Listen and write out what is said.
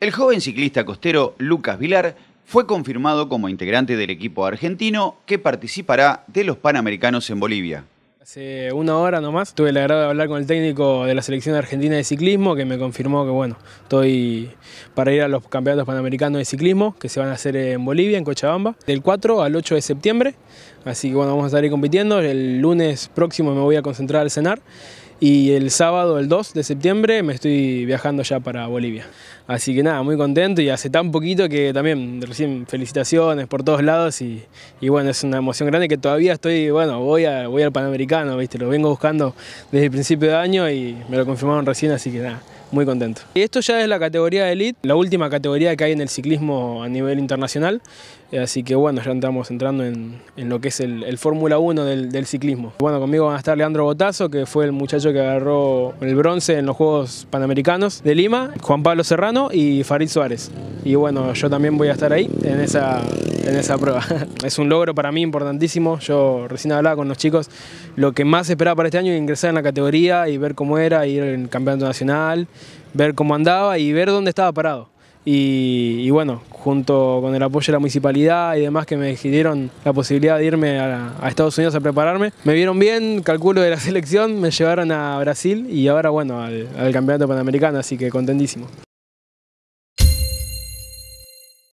El joven ciclista costero Lucas Vilar fue confirmado como integrante del equipo argentino que participará de los Panamericanos en Bolivia. Hace una hora nomás tuve el agrado de hablar con el técnico de la selección argentina de ciclismo que me confirmó que bueno, estoy para ir a los campeonatos panamericanos de ciclismo que se van a hacer en Bolivia, en Cochabamba, del 4 al 8 de septiembre. Así que bueno, vamos a estar compitiendo. El lunes próximo me voy a concentrar al cenar y el sábado, el 2 de septiembre, me estoy viajando ya para Bolivia. Así que nada, muy contento y hace tan poquito que también recién felicitaciones por todos lados y, y bueno, es una emoción grande que todavía estoy, bueno, voy, a, voy al Panamericano, ¿viste? lo vengo buscando desde el principio de año y me lo confirmaron recién, así que nada muy contento. Y esto ya es la categoría de elite, la última categoría que hay en el ciclismo a nivel internacional, eh, así que bueno, ya estamos entrando en, en lo que es el, el Fórmula 1 del, del, ciclismo. Bueno, conmigo van a estar Leandro Botazo, que fue el muchacho que agarró el bronce en los Juegos Panamericanos de Lima, Juan Pablo Serrano y Farid Suárez. Y bueno, yo también voy a estar ahí en esa, en esa prueba. es un logro para mí importantísimo. Yo recién hablaba con los chicos. Lo que más esperaba para este año Era ingresar en la categoría y ver cómo era, ir al campeonato nacional, ver cómo andaba y ver dónde estaba parado. Y, bueno, junto con el apoyo de la municipalidad y demás que me decidieron la posibilidad de irme a, Estados Unidos a prepararme, me vieron bien, calculo de la selección, me llevaron a Brasil y ahora bueno, al Campeonato Panamericano, así que contentísimo.